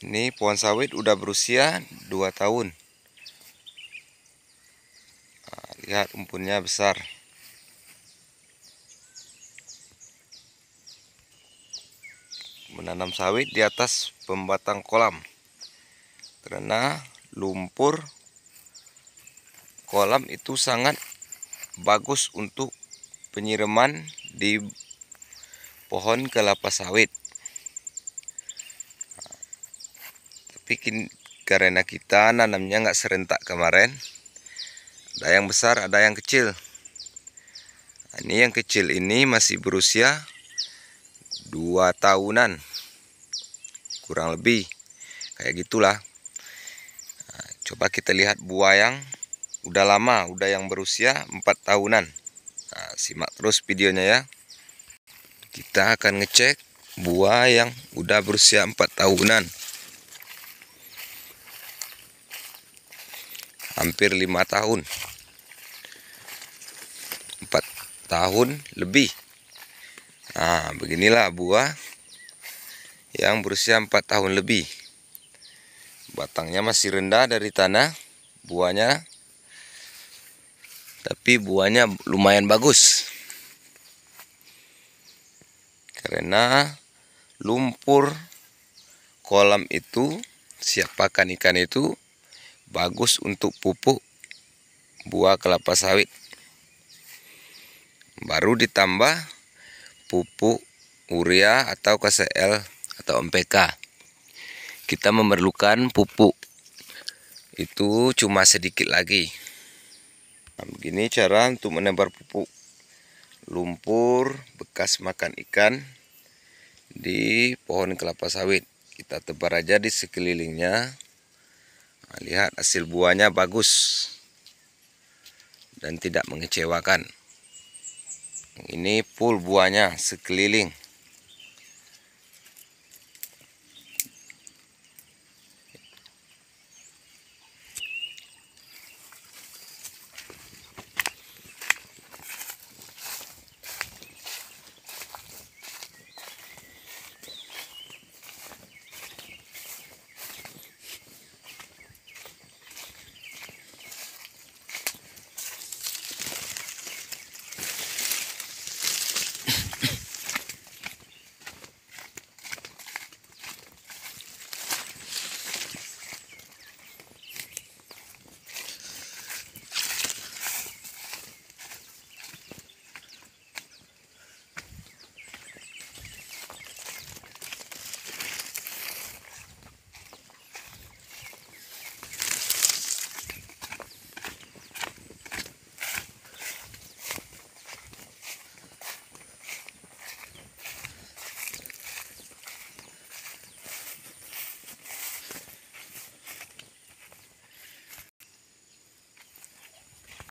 Ini pohon sawit udah berusia 2 tahun. Nah, lihat umpunnya besar. Menanam sawit di atas pembatang kolam. Karena lumpur kolam itu sangat bagus untuk penyiraman di pohon kelapa sawit. tapi karena kita nanamnya nggak serentak kemarin ada yang besar ada yang kecil nah, ini yang kecil ini masih berusia dua tahunan kurang lebih kayak gitulah nah, coba kita lihat buah yang udah lama udah yang berusia empat tahunan nah, simak terus videonya ya kita akan ngecek buah yang udah berusia empat tahunan hampir lima tahun empat tahun lebih nah beginilah buah yang berusia empat tahun lebih batangnya masih rendah dari tanah buahnya tapi buahnya lumayan bagus karena lumpur kolam itu siap pakan ikan itu bagus untuk pupuk buah kelapa sawit. Baru ditambah pupuk urea atau KCL atau MPK. Kita memerlukan pupuk itu cuma sedikit lagi. Nah, begini cara untuk menebar pupuk lumpur bekas makan ikan di pohon kelapa sawit. Kita tebar aja di sekelilingnya nah, lihat hasil buahnya bagus dan tidak mengecewakan ini full buahnya sekeliling